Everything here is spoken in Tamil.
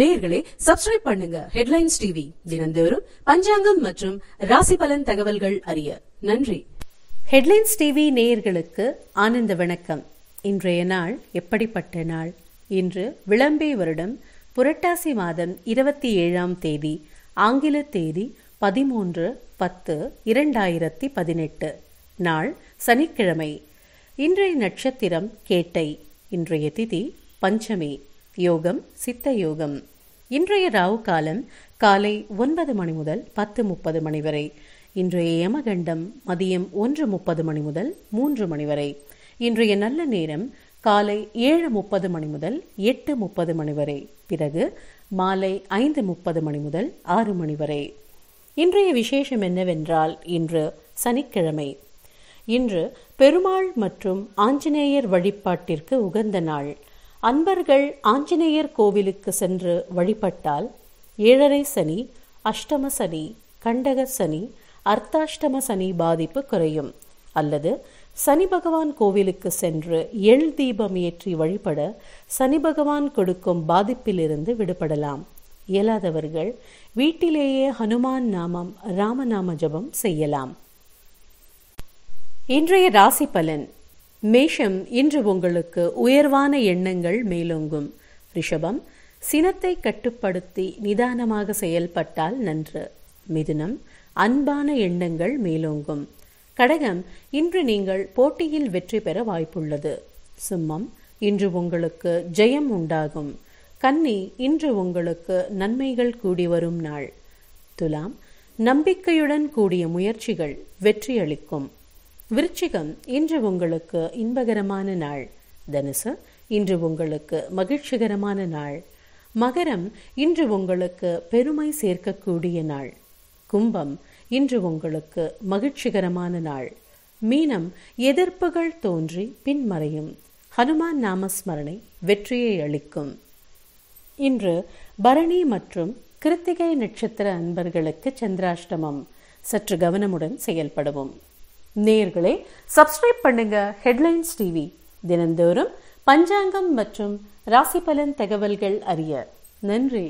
நேர்களே சப்ஸ்கிரைப் பண்ணுங்க ஹெட்லைன்ஸ் டிவி தினந்தோறும் பஞ்சாங்கம் மற்றும் ராசி பலன் தகவல்கள் அறிய நன்றி ஹெட்லைன்ஸ் டிவி நேயர்களுக்கு ஆனந்த வணக்கம் இன்றைய நாள் எப்படிப்பட்ட நாள் இன்று விளம்பே வருடம் புரட்டாசி மாதம் இருபத்தி ஏழாம் தேதி ஆங்கில தேதி பதிமூன்று பத்து இரண்டாயிரத்தி பதினெட்டு நாள் சனிக்கிழமை இன்றைய நட்சத்திரம் கேட்டை இன்றைய திதி பஞ்சமி யோகம் சித்த யோகம் இன்றைய ராவு காலம் காலை ஒன்பது மணி முதல் பத்து முப்பது மணி வரை இன்றைய யமகண்டம் மதியம் ஒன்று முப்பது மணி முதல் மூன்று மணி வரை இன்றைய நல்ல நேரம் காலை ஏழு முப்பது மணி முதல் எட்டு முப்பது மணி வரை பிறகு மாலை ஐந்து முப்பது மணி முதல் ஆறு மணி வரை இன்றைய விசேஷம் என்னவென்றால் இன்று சனிக்கிழமை இன்று பெருமாள் மற்றும் ஆஞ்சநேயர் வழிபாட்டிற்கு உகந்த நாள் அன்பர்கள் ஆஞ்சநேயர் கோவிலுக்கு சென்று வழிபட்டால் ஏழரை சனி அஷ்டம சனி கண்டக சனி அர்த்தாஷ்டம சனி பாதிப்பு குறையும் அல்லது சனி பகவான் கோவிலுக்கு சென்று எள் தீபம் ஏற்றி வழிபட சனி பகவான் கொடுக்கும் பாதிப்பிலிருந்து விடுபடலாம் இயலாதவர்கள் வீட்டிலேயே ஹனுமான் நாமம் ராமநாம ஜபம் செய்யலாம் இன்றைய ராசி பலன் மேஷம் இன்று உங்களுக்கு உயர்வான எண்ணங்கள் மேலோங்கும் ரிஷபம் சினத்தை கட்டுப்படுத்தி நிதானமாக செயல்பட்டால் நன்று மிதுனம் அன்பான எண்ணங்கள் மேலோங்கும் கடகம் இன்று நீங்கள் போட்டியில் வெற்றி பெற வாய்ப்புள்ளது சிம்மம் இன்று உங்களுக்கு ஜெயம் உண்டாகும் கன்னி இன்று உங்களுக்கு நன்மைகள் கூடி வரும் நாள் துலாம் நம்பிக்கையுடன் கூடிய முயற்சிகள் வெற்றியளிக்கும் விருச்சிகம் இன்று உங்களுக்கு இன்பகரமான நாள் தனுசு இன்று உங்களுக்கு மகிழ்ச்சிகரமான நாள் மகரம் இன்று உங்களுக்கு பெருமை சேர்க்கக்கூடிய நாள் கும்பம் இன்று உங்களுக்கு மகிழ்ச்சிகரமான நாள் மீனம் எதிர்ப்புகள் தோன்றி பின்மறையும் ஹனுமான் நாமஸ்மரணை வெற்றியை அளிக்கும் இன்று பரணி மற்றும் கிருத்திகை நட்சத்திர அன்பர்களுக்கு சந்திராஷ்டமம் சற்று கவனமுடன் செயல்படுவோம் நேர்களே சப்ஸ்கிரைப் பண்ணுங்க ஹெட்லைன்ஸ் டிவி தினந்தோறும் பஞ்சாங்கம் மற்றும் ராசி பலன் தகவல்கள் அறிய நன்றி